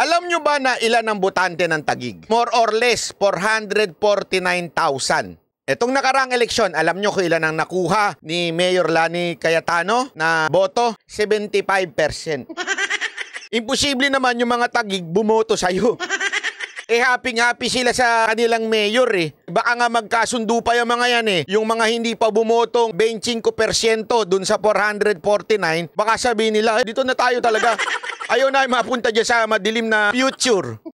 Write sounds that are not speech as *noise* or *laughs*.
Alam nyo ba na ilan ang botante ng Tagig? More or less, 449,000. Etong nakarang eleksyon, alam nyo kung ilan ang nakuha ni Mayor Lani Cayetano na boto? 75%. *laughs* Imposible naman yung mga Tagig bumoto sa'yo. *laughs* Eh, happy-happy sila sa kanilang mayor eh. Baka nga magkasundo pa yung mga yan eh. Yung mga hindi pa bumotong 25% dun sa 449, baka sabihin nila, dito na tayo talaga. *laughs* Ayaw na mapunta dyan sa madilim na future.